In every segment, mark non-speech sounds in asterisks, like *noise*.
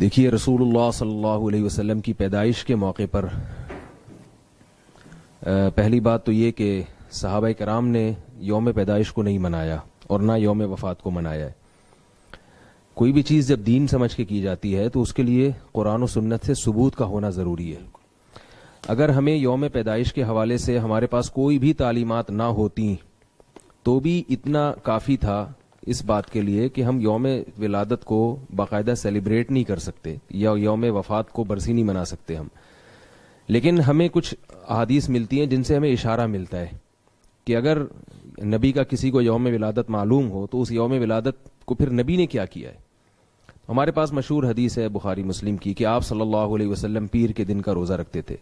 देखिए रसूल सल्लल्लाहु अलैहि वसल्लम की पैदाइश के मौके पर पहली बात तो ये कि साहब कराम ने योम पैदाइश को नहीं मनाया और ना योम वफात को मनाया है कोई भी चीज़ जब दीन समझ के की जाती है तो उसके लिए कुरान और सुन्नत से सबूत का होना ज़रूरी है अगर हमें योम पैदाइश के हवाले से हमारे पास कोई भी तालीमत ना होती तो भी इतना काफ़ी था इस बात के लिए कि हम योम विलादत को बाकायदा सेलिब्रेट नहीं कर सकते या योम वफात को बरसी नहीं मना सकते हम लेकिन हमें कुछ अदीस मिलती हैं जिनसे हमें इशारा मिलता है कि अगर नबी का किसी को योम विलादत मालूम हो तो उस योम विलादत को फिर नबी ने क्या किया है हमारे पास मशहूर हदीस है बुखारी मुस्लिम की कि आप सल्लल्लाहु अलैहि वसल्लम पीर के दिन का रोज़ा रखते थे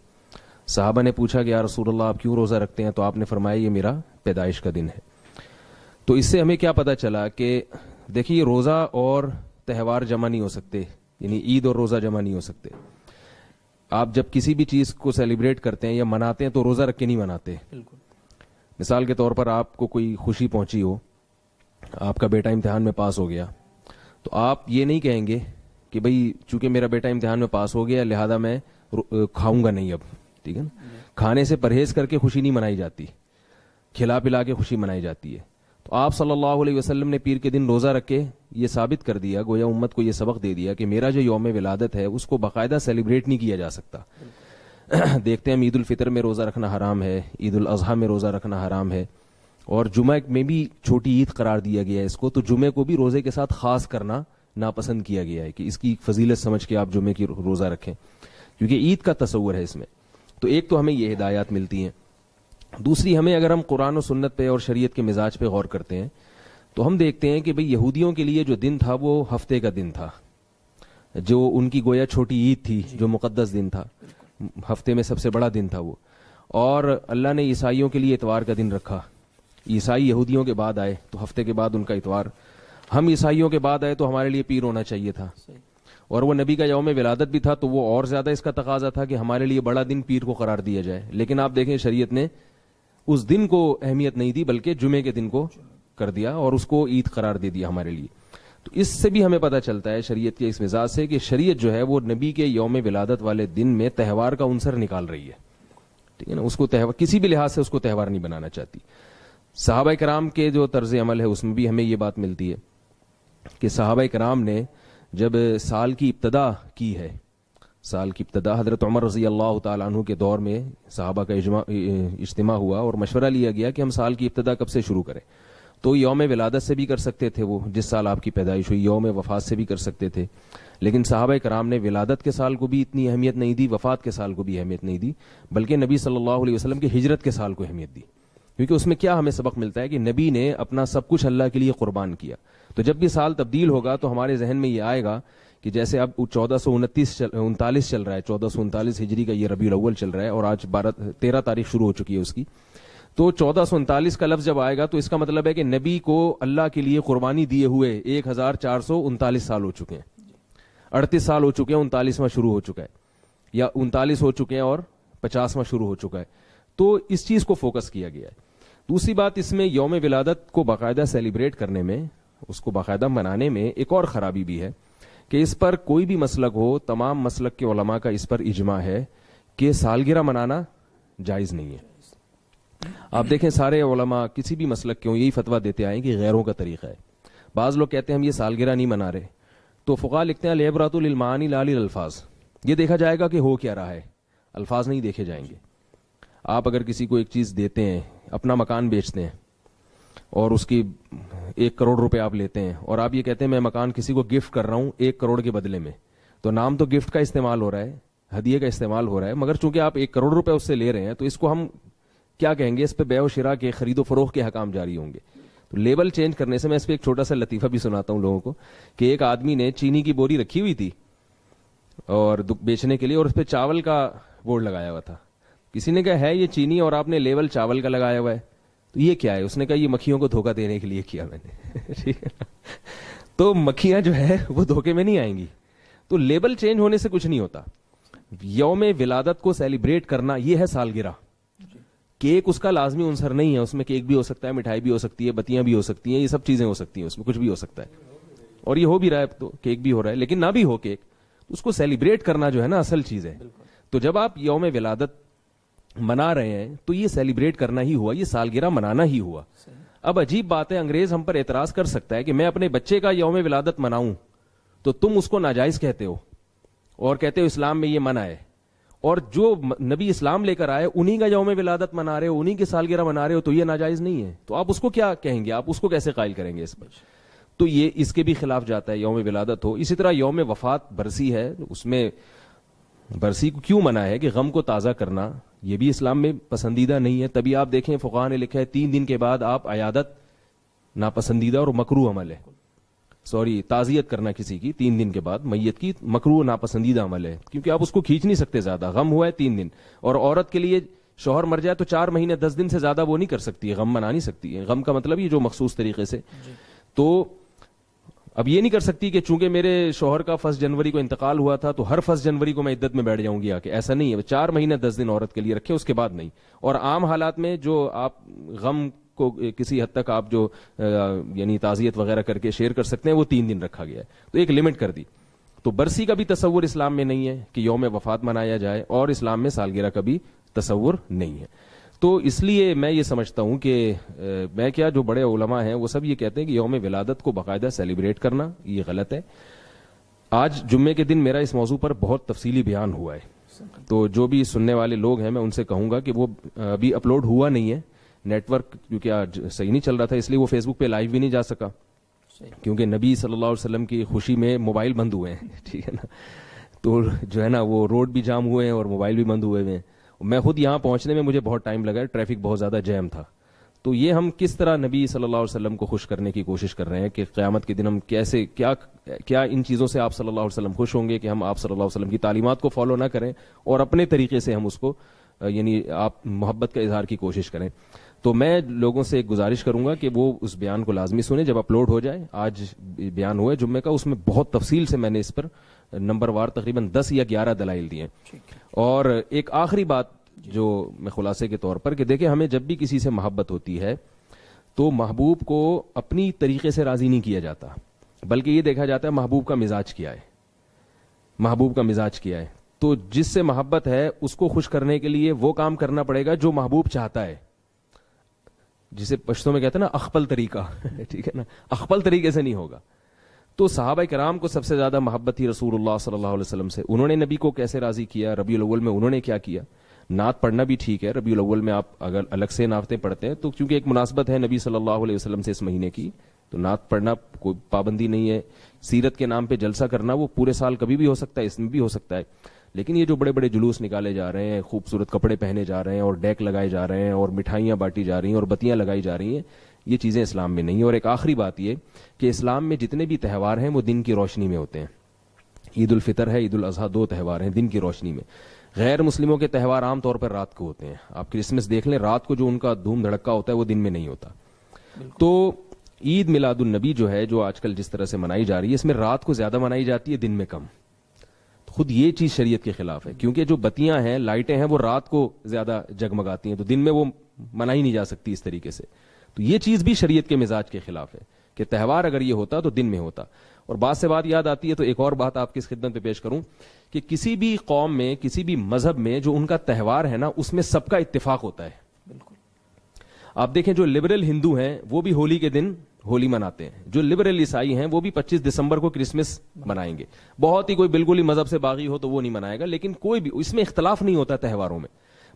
साहबा ने पूछा कि यार रसूल आप क्यों रोज़ा रखते हैं तो आपने फरमाया ये मेरा पैदाइश का दिन है तो इससे हमें क्या पता चला कि देखिए रोज़ा और त्यौहार जमा नहीं हो सकते यानी ईद और रोज़ा जमा नहीं हो सकते आप जब किसी भी चीज़ को सेलिब्रेट करते हैं या मनाते हैं तो रोज़ा रख के नहीं मनाते मिसाल के तौर पर आपको कोई खुशी पहुंची हो आपका बेटा इम्तिहान में पास हो गया तो आप ये नहीं कहेंगे कि भाई चूंकि मेरा बेटा इम्तिहान में पास हो गया लिहाजा मैं खाऊंगा नहीं अब ठीक है ना हम्म। खाने से परहेज करके खुशी नहीं मनाई जाती खिला पिला के खुशी मनाई जाती है तो आप सल्लल्लाहु अलैहि वसल्लम ने पीर के दिन रोज़ा रख के ये साबित कर दिया गोया उम्मत को ये सबक दे दिया कि मेरा जो योम विलादत है उसको बाकायदा सेलिब्रेट नहीं किया जा सकता *clears throat* देखते हैं हम ईद फितर में रोज़ा रखना हराम है ईद अजहा में रोज़ा रखना हराम है और जुमे में भी छोटी ईद करार दिया गया है इसको तो जुमे को भी रोज़े के साथ खास करना नापसंद किया गया है कि इसकी फजीलत समझ के आप जुमे की रोज़ा रखें क्योंकि ईद का तस्वर है इसमें तो एक तो हमें ये हिदायत मिलती हैं दूसरी हमें अगर हम कुरान और सुन्नत पे और शरीयत के मिजाज पे गौर करते हैं तो हम देखते हैं कि भाई यहूदियों के लिए जो दिन था वो हफ्ते का दिन था जो उनकी गोया छोटी ईद थी जो मुकदस दिन था हफ्ते में सबसे बड़ा दिन था वो और अल्लाह ने ईसाइयों के लिए इतवार का दिन रखा ईसाई यहूदियों के बाद आए तो हफ्ते के बाद उनका इतवार हम ईसाइयों के बाद आए तो हमारे लिए पीर होना चाहिए था और वो नबी का यौम विलादत भी था तो वो और ज्यादा इसका तकाजा था कि हमारे लिए बड़ा दिन पीर को करार दिया जाए लेकिन आप देखें शरीयत ने उस दिन को अहमियत नहीं दी बल्कि जुमे के दिन को कर दिया और उसको ईद करार दे दिया हमारे लिए तो इससे भी हमें पता चलता है शरीयत के इस मिजाज से कि शरीयत जो है वो नबी के योम विलादत वाले दिन में त्यौहार का उनसर निकाल रही है ठीक है ना उसको त्यौहार किसी भी लिहाज से उसको त्यौहार नहीं बनाना चाहती साहब कराम के जो तर्ज अमल है उसमें भी हमें ये बात मिलती है कि साहब कराम ने जब साल की इब्तदा की है साल की इब्तदा हज़रत उमर रजी अल्लाह तु के दौर में साहबा का इज्तम हुआ और मशवरा लिया गया कि हम साल की इब्तदा कब से शुरू करें तो योम विलादत से भी कर सकते थे वो जिस साल आपकी पैदाइश हुई योम वफात से भी कर सकते थे लेकिन साहब कराम ने विलादत के साल को भी इतनी अहमियत नहीं दी वफात के साल को भी अहमियत नहीं दी बल्कि नबी सल्लल्लाहु अलैहि वसल्लम की हिजरत के साल को अहमियत दी क्योंकि उसमें क्या हमें सबक मिलता है कि नबी ने अपना सब कुछ अल्लाह के लिए कुर्बान किया तो जब भी साल तब्दील होगा तो हमारे जहन में ये आएगा कि जैसे अब चौदह सौ उनतीस उनतालीस चल रहा है चौदह सौ उनतालीस हिजरी का ये रबी अव्वल चल रहा है और आज बारह तेरह तारीख शुरू हो चुकी है उसकी तो चौदह सौ उनतालीस का लफ्ज जब आएगा तो इसका मतलब है कि नबी को अल्लाह के लिए कुर्बानी दिए हुए एक हजार चार सौ उनतालीस साल हो चुके हैं अड़तीस साल हो चुके हैं उनतालीसवां शुरू हो चुका है या उनतालीस हो चुके हैं और पचासवां शुरू हो चुका है तो इस चीज को फोकस किया गया है दूसरी बात इसमें योम विलादत को बाकायदा सेलिब्रेट करने में उसको बाकायदा मनाने में एक और खराबी भी है कि इस पर कोई भी मसलक हो तमाम मसलक के ओलमा का इस पर इजमा है कि सालगिरह मनाना जायज़ नहीं है आप देखें सारे ओलमा किसी भी मसलक के यही फतवा देते आए कि गैरों का तरीका है बाज़ लोग कहते हैं हम ये सालगिरह नहीं मना रहे तो फ़ुका लिखते हैं लेबरातुलमानी लाल अल्फाज ये देखा जाएगा कि हो क्या रहा है अल्फाज नहीं देखे जाएंगे आप अगर किसी को एक चीज़ देते हैं अपना मकान बेचते हैं और उसकी एक करोड़ रुपए आप लेते हैं और आप ये कहते हैं मैं मकान किसी को गिफ्ट कर रहा हूं एक करोड़ के बदले में तो नाम तो गिफ्ट का इस्तेमाल हो रहा है हदिये का इस्तेमाल हो रहा है मगर चूंकि आप एक करोड़ रुपए उससे ले रहे हैं तो इसको हम क्या कहेंगे इस पर बेव के खरीदो फरोख के हकाम जारी होंगे तो लेबल चेंज करने से मैं इस पर एक छोटा सा लतीफा भी सुनाता हूँ लोगों को कि एक आदमी ने चीनी की बोरी रखी हुई थी और बेचने के लिए और उस पर चावल का बोर्ड लगाया हुआ था किसी ने कहा है ये चीनी और आपने लेबल चावल का लगाया हुआ है तो ये क्या है उसने कहा ये मक्खियों को धोखा देने के लिए किया मैंने *laughs* ठीक है तो मक्खियां जो है वो धोखे में नहीं आएंगी तो लेबल चेंज होने से कुछ नहीं होता यौम विलादत को सेलिब्रेट करना ये है सालगिरह केक उसका लाजमी उनसर नहीं है उसमें केक भी हो सकता है मिठाई भी हो सकती है बतियां भी हो सकती हैं ये सब चीजें हो सकती हैं उसमें कुछ भी हो सकता है और ये हो भी रहा है तो केक भी हो रहा है लेकिन ना भी हो केक उसको सेलिब्रेट करना जो है ना असल चीज है तो जब आप यौम विलादत मना रहे हैं तो ये सेलिब्रेट करना ही हुआ ये सालगिरह मनाना ही हुआ अब अजीब बात है अंग्रेज हम पर एतराज कर सकता है कि मैं अपने बच्चे का यौम विलादत मनाऊं तो तुम उसको नाजायज कहते हो और कहते हो इस्लाम में ये मना है और जो नबी इस्लाम लेकर आए उन्हीं का यौम विलादत मना रहे हो उन्हीं की सालगिरह मना रहे हो तो ये नाजायज नहीं है तो आप उसको क्या कहेंगे आप उसको कैसे कायल करेंगे इस पर तो ये इसके भी खिलाफ जाता है यौम विलादत हो इसी तरह यौम वफात बरसी है उसमें बरसी को क्यों मना है कि गम को ताज़ा करना ये भी इस्लाम में पसंदीदा नहीं है तभी आप देखें फ़ुका ने लिखा है तीन दिन के बाद आप अयादत नापसंदीदा और मकरू अमल है सॉरी ताज़ियत करना किसी की तीन दिन के बाद मैयत की मकरू नापसंदीदा अमल है क्योंकि आप उसको खींच नहीं सकते ज़्यादा गम हुआ है तीन दिन और औरत के लिए शोहर मर जाए तो चार महीने दस दिन से ज़्यादा वो नहीं कर सकती है गम मना नहीं सकती है गम का मतलब ये जो मखसूस तरीके से तो अब ये नहीं कर सकती कि चूंकि मेरे शोहर का फर्स्ट जनवरी को इंतकाल हुआ था तो हर फर्स्ट जनवरी को मैं इद्दत में बैठ जाऊंगी आके ऐसा नहीं है चार महीने दस दिन औरत के लिए रखे उसके बाद नहीं और आम हालात में जो आप गम को किसी हद तक आप जो यानी ताजियत वगैरह करके शेयर कर सकते हैं वो तीन दिन रखा गया है तो एक लिमिट कर दी तो बरसी का भी तस्वुर इस्लाम में नहीं है कि योम वफात मनाया जाए और इस्लाम में सालगिरह का भी तस्वुर नहीं है तो इसलिए मैं ये समझता हूँ कि मैं क्या जो बड़े ओलमा हैं वो सब ये कहते हैं कि योम विलादत को बाकायदा सेलिब्रेट करना ये गलत है आज जुम्मे के दिन मेरा इस मौजू पर बहुत तफसीली बयान हुआ है तो जो भी सुनने वाले लोग हैं मैं उनसे कहूंगा कि वो अभी अपलोड हुआ नहीं है नेटवर्क क्योंकि आज सही नहीं चल रहा था इसलिए वो फेसबुक पे लाइव भी नहीं जा सका क्योंकि नबी सल्लल्लाहु अलैहि वसल्लम की खुशी में मोबाइल बंद हुए हैं *laughs* ठीक है ना तो जो है ना वो रोड भी जाम हुए हैं और मोबाइल भी बंद हुए हुए हैं मैं खुद यहां पहुंचने में मुझे बहुत टाइम लगा ट्रैफिक बहुत ज़्यादा जैम था तो ये हम किस तरह नबी सल्लल्लाहु अलैहि वसल्लम को खुश करने की कोशिश कर रहे हैं कि क़्यामत के दिन हम कैसे क्या क्या इन चीज़ों से आप सल्लल्लाहु अलैहि वसल्लम खुश होंगे कि हम आप सल्लल्लाहु अलैहि वसल्लम की तालीमत को फॉलो ना करें और अपने तरीके से हम उसको यानी आप मोहब्बत का इजहार की कोशिश करें तो मैं लोगों से एक गुजारिश करूंगा कि वो उस बयान को लाजमी सुने जब अपलोड हो जाए आज बयान हुआ जुम्मे का उसमें बहुत तफसील से मैंने इस पर नंबरवार तकरीबन दस या ग्यारह दलाइल दिए और एक आखिरी बात जो मैं खुलासे के तौर पर कि देखिए हमें जब भी किसी से मोहब्बत होती है तो महबूब को अपनी तरीके से राज़ी नहीं किया जाता बल्कि ये देखा जाता है महबूब का मिजाज क्या है महबूब का मिजाज क्या है तो जिससे मोहब्बत है उसको खुश करने के लिए वो काम करना पड़ेगा जो महबूब चाहता है जिसे पश्तों में कहते हैं ना अखपल तरीका *laughs* ठीक है ना अखपल तरीके से नहीं होगा तो साहब कराम को सबसे ज्यादा मोहब्बत थी रसूलुल्लाह सल्लल्लाहु अलैहि वसल्लम से उन्होंने नबी को कैसे राजी किया रबी अव्वल में उन्होंने क्या किया नात पढ़ना भी ठीक है रबी अव्वल में आप अगर अलग से नातें पढ़ते हैं तो क्योंकि एक मुनासबत है नबी सल्लल्लाहु अलैहि वसल्लम से इस महीने की तो नात पढ़ना कोई पाबंदी नहीं है सीरत के नाम पे जलसा करना वो पूरे साल कभी भी हो सकता है इसमें भी हो सकता है लेकिन ये जो बड़े बड़े जुलूस निकाले जा रहे हैं खूबसूरत कपड़े पहने जा रहे हैं और डेक लगाए जा रहे हैं और मिठाइयां बांटी जा रही हैं और बत्तियां लगाई जा रही हैं ये चीज़ें इस्लाम में नहीं है और एक आखिरी बात ये कि इस्लाम में जितने भी त्यौहार हैं वो दिन की रोशनी में होते हैं ईद उलफ़ितर है ईद अजहा दो त्यौहार हैं दिन की रोशनी में गैर मुस्लिमों के त्यौहार आमतौर पर रात को होते हैं आप क्रिसमस देख लें रात को जो उनका धूम धड़का होता है वो दिन में नहीं होता तो ईद मिलादुलनबी जो है जो आजकल जिस तरह से मनाई जा रही है इसमें रात को ज़्यादा मनाई जाती है दिन में कम खुद ये चीज़ शरीयत के खिलाफ है क्योंकि जो बत्तियां हैं लाइटें हैं वो रात को ज़्यादा जगमगाती हैं तो दिन में वो मनाई नहीं जा सकती इस तरीके से तो ये चीज भी शरीयत के मिजाज के खिलाफ है कि त्यौहार अगर ये होता तो दिन में होता और बात से बात याद आती है तो एक और बात आपकी इस खिदमत पे पेश करूं कि किसी भी कौम में किसी भी मजहब में जो उनका त्यौहार है ना उसमें सबका इत्तेफाक होता है बिल्कुल आप देखें जो लिबरल हिंदू हैं वो भी होली के दिन होली मनाते हैं जो लिबरल ईसाई हैं वो भी 25 दिसंबर को क्रिसमस मनाएंगे बहुत ही कोई बिल्कुल ही मजहब से बागी हो तो वो नहीं मनाएगा लेकिन कोई भी इसमें इख्तलाफ नहीं होता त्यौहारों में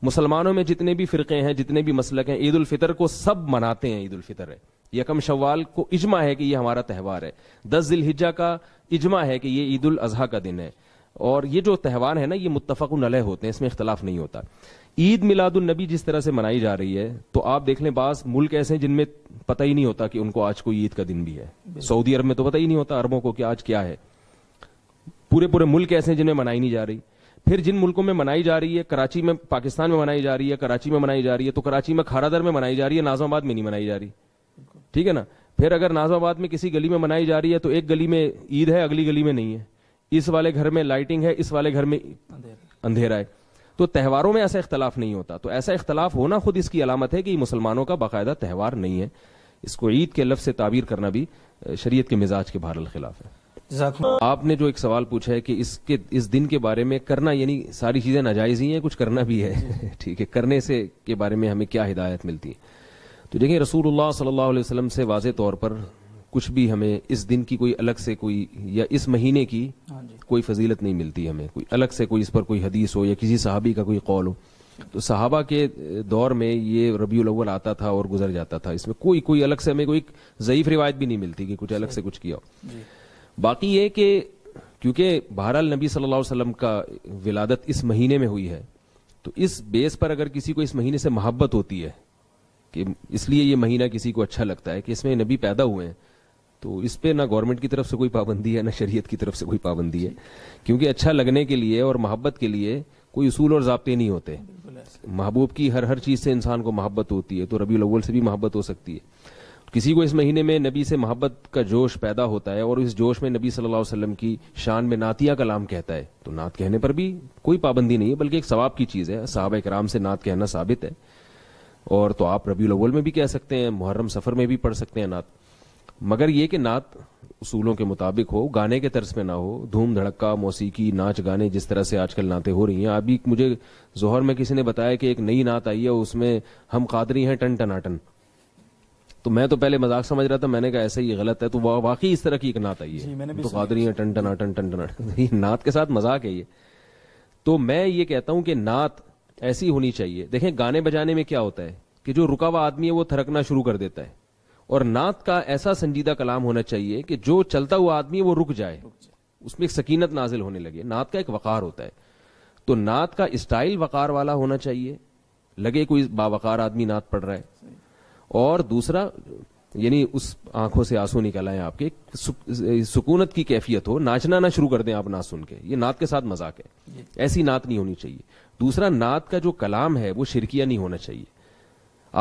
मुसलमानों में जितने भी फिरके हैं जितने भी मसलक हैं ईद फितर को सब मनाते हैं ईद फितर है यकम शवाल को इजमा है कि यह हमारा त्यौहार है दस जिलहिजा का इजमा है कि ये ईद उल अजहा का दिन है और ये जो त्यौहार है ना ये मुतफ़ अलह होते हैं इसमें इख्तलाफ नहीं होता ईद मिलादुलनबी जिस तरह से मनाई जा रही है तो आप देख लें बास मुल्क ऐसे हैं जिनमें पता ही नहीं होता कि उनको आज कोई ईद का दिन भी है सऊदी अरब में तो पता ही नहीं होता अरबों को कि आज क्या है पूरे पूरे मुल्क ऐसे हैं जिनमें मनाई नहीं जा रही फिर जिन मुल्कों में मनाई जा रही है कराची में पाकिस्तान में मनाई जा रही है कराची में मनाई जा रही है तो कराची में खारादर में मनाई जा रही है नाजमाबाद में नहीं मनाई जा रही ठीक है ना फिर अगर नाजमाबाद में किसी गली में मनाई जा रही है तो एक गली में ईद है अगली गली में नहीं है इस वाले घर में लाइटिंग है इस वाले घर में अंधेरा है तो त्यौहारों में ऐसा इख्तलाफ नहीं होता तो ऐसा इख्तलाफ होना खुद इसकी अलामत है कि मुसलमानों का बाकायदा त्यौहार नहीं है इसको ईद के लफ्ज से ताबीर करना भी शरीयत के मिजाज के बहरल खिलाफ है आपने जो एक सवाल पूछा है कि इसके इस दिन के बारे में करना यानी सारी चीजें नाजायज ही हैं कुछ करना भी है *laughs* ठीक है करने से के बारे में हमें क्या हिदायत मिलती है तो देखिए रसूलुल्लाह सल्लल्लाहु अलैहि वसल्लम से वाज तौर पर कुछ भी हमें इस दिन की कोई अलग से कोई या इस महीने की हाँ कोई फजीलत नहीं मिलती हमें कोई अलग से कोई इस पर कोई हदीस हो या किसी सहाबी का कोई कौल हो तो सहाबा के दौर में ये रबी अव्वल आता था और गुजर जाता था इसमें कोई कोई अलग से हमें कोई ज़यीफ रिवायत भी नहीं मिलती कि कुछ अलग से कुछ किया हो बाकी ये कि क्योंकि बहरहाल नबी सल्लल्लाहु अलैहि वसल्लम का विलादत इस महीने में हुई है तो इस बेस पर अगर किसी को इस महीने से मोहब्बत होती है कि इसलिए ये महीना किसी को अच्छा लगता है कि इसमें नबी पैदा हुए हैं तो इस पर ना गवर्नमेंट की तरफ से कोई पाबंदी है ना शरीयत की तरफ से कोई पाबंदी है क्योंकि अच्छा लगने के लिए और मोहब्बत के लिए कोई उसूल और जबते नहीं होते महबूब की हर हर चीज़ से इंसान को मोहब्बत होती है तो रबी अव्वल से भी मोहब्बत हो सकती है किसी को इस महीने में नबी से मोहब्बत का जोश पैदा होता है और इस जोश में नबी सल्लल्लाहु अलैहि वसल्लम की शान में नातिया का लाम कहता है तो नात कहने पर भी कोई पाबंदी नहीं है बल्कि एक सवाब की चीज़ है साहब कराम से नात कहना साबित है और तो आप रबी अव्वल में भी कह सकते हैं मुहर्रम सफ़र में भी पढ़ सकते हैं नात मगर ये कि नात उसूलों के मुताबिक हो गाने के तर्ज में ना हो धूम धड़का मौसीकी नाच गाने जिस तरह से आजकल नाते हो रही हैं अभी मुझे जोहर में किसी ने बताया कि एक नई नात आई है उसमें हम कादरी हैं टन टनाटन तो मैं तो पहले मजाक समझ रहा था मैंने कहा ऐसा ही गलत है तो वा, वाकई इस तरह की एक नात आई है तो कादरी है टन टन टन नात के साथ मजाक है ये तो मैं ये कहता हूं कि नात ऐसी होनी चाहिए देखें गाने बजाने में क्या होता है कि जो रुका हुआ आदमी है वो थरकना शुरू कर देता है और नात का ऐसा संजीदा कलाम होना चाहिए कि जो चलता हुआ आदमी है वो रुक जाए उसमें एक सकीनत नाजिल होने लगे नात का एक वकार होता है तो नात का स्टाइल वकार वाला होना चाहिए लगे कोई बावकार आदमी नात पढ़ रहा है और दूसरा यानी उस आंखों से आंसू निकल आए आपके सुकूनत की कैफियत हो नाचना ना शुरू कर दें आप ना सुन के ये नात के साथ मजाक है ऐसी नात नहीं होनी चाहिए दूसरा नात का जो कलाम है वो शिरकिया नहीं होना चाहिए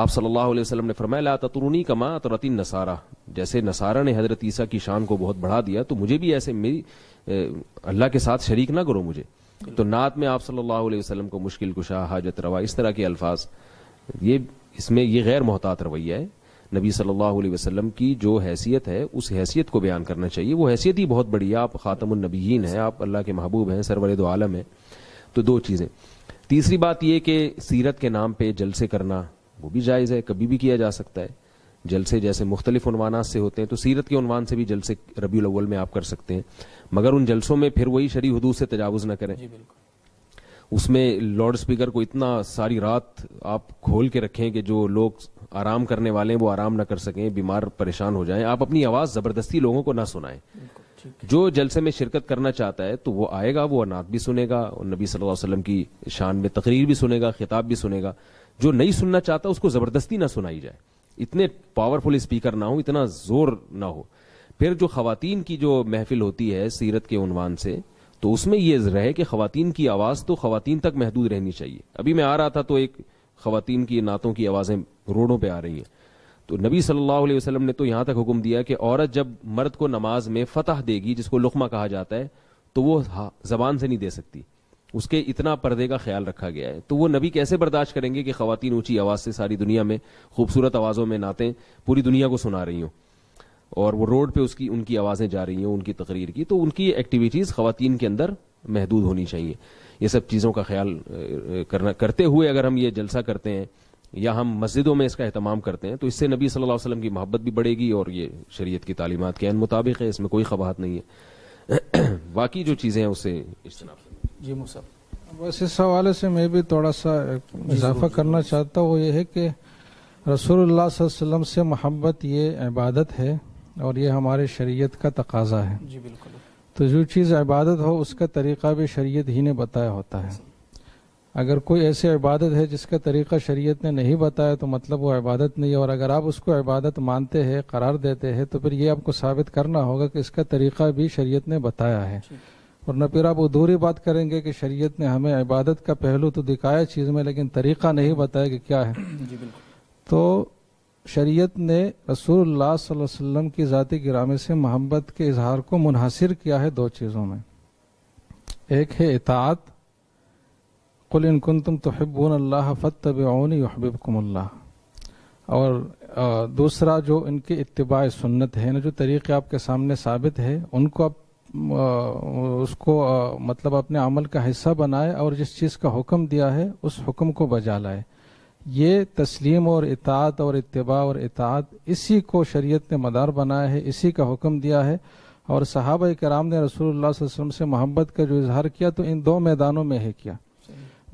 आप सल्लल्लाहु अलैहि वसल्लम ने फरमाया ला ततरुनी कमा तरती नसारा जैसे नसारा ने हजरत ईसा की शान को बहुत बढ़ा दिया तो मुझे भी ऐसे मेरी अल्लाह के साथ शरीक ना करो मुझे तो नात में आप सल्लाम को मुश्किल कुशा हाजत रवा इस तरह के अल्फाज ये इसमें ये गैर मोहतात रवैया है नबी सल्लल्लाहु अलैहि वसल्लम की जो हैसियत है उस हैसियत को बयान करना चाहिए वो हैसियत ही बहुत बड़ी है आप ख़ातमनबीन हैं आप अल्लाह के महबूब हैं सरवर दो आलम हैं तो दो चीज़ें तीसरी बात यह कि सीरत के नाम पर जलसे करना वो भी जायज़ है कभी भी किया जा सकता है जलसे जैसे मुख्तलिफाना से होते हैं तो सीरत के उनवान से भी जलसे रबी अव्वल में आप कर सकते हैं मगर उन जलसों में फिर वही शरी हदूद से तजावज़ ना करें उसमें लाउड स्पीकर को इतना सारी रात आप खोल के रखें कि जो लोग आराम करने वाले हैं वो आराम ना कर सकें बीमार परेशान हो जाएं आप अपनी आवाज़ ज़बरदस्ती लोगों को ना सुनाएं जो जलसे में शिरकत करना चाहता है तो वो आएगा वो अनाथ भी सुनेगा और नबी सल्लल्लाहु अलैहि वसल्लम की शान में तकरीर भी सुनेगा खिताब भी सुनेगा जो नहीं सुनना चाहता उसको ज़बरदस्ती ना सुनाई जाए इतने पावरफुल स्पीकर ना हो इतना ज़ोर ना हो फिर जो खातन की जो महफिल होती है सीरत के उनवान से तो उसमें यह रहे कि खातन की आवाज़ तो खातन तक महदूद रहनी चाहिए अभी मैं आ रहा था तो एक खातन की नातों की आवाज़ें रोडों पर आ रही हैं तो नबी सल्लल्लाहु अलैहि वसल्लम ने तो यहां तक हुक्म दिया कि औरत जब मर्द को नमाज में फतह देगी जिसको लुकमा कहा जाता है तो वो जबान से नहीं दे सकती उसके इतना पर्दे का ख्याल रखा गया है तो वो नबी कैसे बर्दाश्त करेंगे कि खातन ऊंची आवाज़ से सारी दुनिया में खूबसूरत आवाज़ों में नाते पूरी दुनिया को सुना रही हूँ और वो रोड पे उसकी उनकी आवाज़ें जा रही हैं उनकी तकरीर की तो उनकी एक्टिविटीज़ खातन के अंदर महदूद होनी चाहिए ये सब चीज़ों का ख्याल करना करते हुए अगर हम ये जलसा करते हैं या हम मस्जिदों में इसका अहतमाम करते हैं तो इससे नबी सल्लल्लाहु अलैहि वसल्लम की मोहब्बत भी बढ़ेगी और ये शरीयत की तालीमत के मुताबिक है इसमें कोई खबाहत नहीं है *clears throat* बाकी जो चीज़ें हैं उससे जी मुसा बस इस हवाले से मैं भी थोड़ा सा इजाफा करना चाहता हूँ ये है कि रसूलुल्लाह से मोहब्बत ये इबादत है और ये हमारे शरीयत का तकाजा है जी बिल्कुल तो जो चीज़ इबादत हो उसका तरीका भी शरीयत ही ने बताया होता है अगर कोई ऐसी इबादत है जिसका तरीका शरीयत ने नहीं बताया तो मतलब वो इबादत नहीं है और अगर आप उसको इबादत मानते हैं करार देते हैं तो फिर ये आपको साबित करना होगा कि इसका तरीका भी शरीयत ने बताया है और न फिर आप अधूरी बात करेंगे कि शरीयत ने हमें इबादत का पहलू तो दिखाया चीज़ में लेकिन तरीका नहीं बताया कि क्या है तो शरीयत ने रसूलुल्लाह सल्लल्लाहु अलैहि वसल्लम की ज़ाति गिरामे से मोहब्बत के इजहार को मुनहसर किया है दो चीज़ों में एक है इतात कुल इनकुन तुम तोहबून अल्लाह फ़तबनी हबीबकुमल्ला और दूसरा जो इनके इतबा सुन्नत है ना जो तरीक़े आपके सामने साबित है उनको आप उसको मतलब अपने अमल का हिस्सा बनाए और जिस चीज़ का हुक्म दिया है उस हुक्म को बजा लाए ये तस्लीम और इतात और इतबा और इतात इसी को शरीयत ने मदार बनाया है इसी का हुक्म दिया है और साहब कराम ने रसूलुल्लाह वसम से मोहब्बत का जो इजहार किया तो इन दो मैदानों में है किया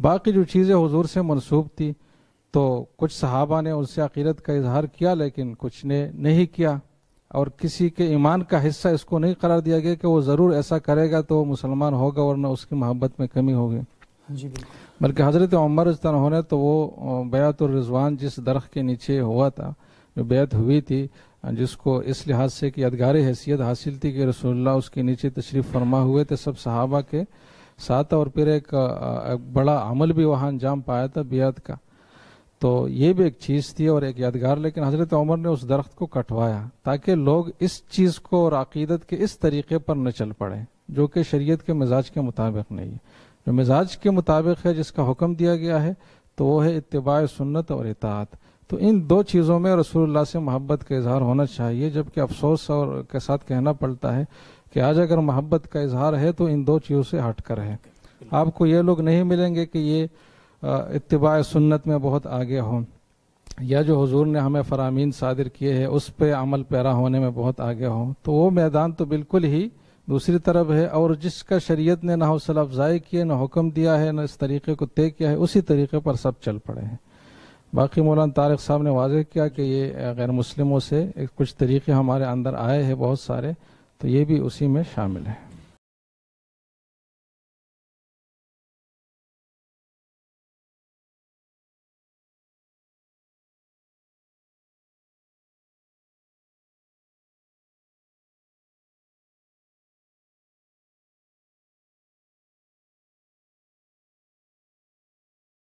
बाकी जो चीज़ें हजूर से मनसूब थी तो कुछ सहाबा ने उनसे अकीदत का इजहार किया लेकिन कुछ ने नहीं किया और किसी के ईमान का हिस्सा इसको नहीं करार दिया गया कि वो ज़रूर ऐसा करेगा तो वो मुसलमान होगा वरना उसकी मोहब्बत में कमी होगी हाँ बल्कि हज़रत उमर इस तरह होने तो वो बेत और रिजवान जिस दरख्त के नीचे हुआ था जो बैत हुई थी जिसको इस लिहाज से कि यादगार हैसियत हासिल थी कि रसोल्ला उसके नीचे तशरीफ़ फरमा हुए थे सब सहाबा के साथ और फिर एक, एक बड़ा अमल भी वहाँ अंजाम पाया था बेत का तो ये भी एक चीज़ थी और एक यादगार लेकिन हज़रत उमर ने उस दरख्त को कटवाया ताकि लोग इस चीज़ को और अकीदत के इस तरीके पर न चल पड़े जो कि शरीयत के मिजाज के मुताबिक नहीं है जो मिजाज के मुताबिक है जिसका हुक्म दिया गया है तो वो है इतबा सुन्नत और इतात तो इन दो चीज़ों में रसूलुल्लाह से मोहब्बत का इजहार होना चाहिए जबकि अफसोस और के साथ कहना पड़ता है कि आज अगर मोहब्बत का इजहार है तो इन दो चीज़ों से हट कर है आपको ये लोग नहीं मिलेंगे कि ये इतबा सुन्नत में बहुत आगे हों या जो हुजूर ने हमें फरामीन सादिर किए हैं उस पर पे अमल पैरा होने में बहुत आगे हों तो वो मैदान तो बिल्कुल ही दूसरी तरफ है और जिसका शरीयत ने ना हौसला अफजाई किए ना हुक्म दिया है ना इस तरीके को तय किया है उसी तरीके पर सब चल पड़े हैं बाकी मौलाना तारक साहब ने वाजह किया कि ये गैर मुस्लिमों से कुछ तरीके हमारे अंदर आए हैं बहुत सारे तो ये भी उसी में शामिल है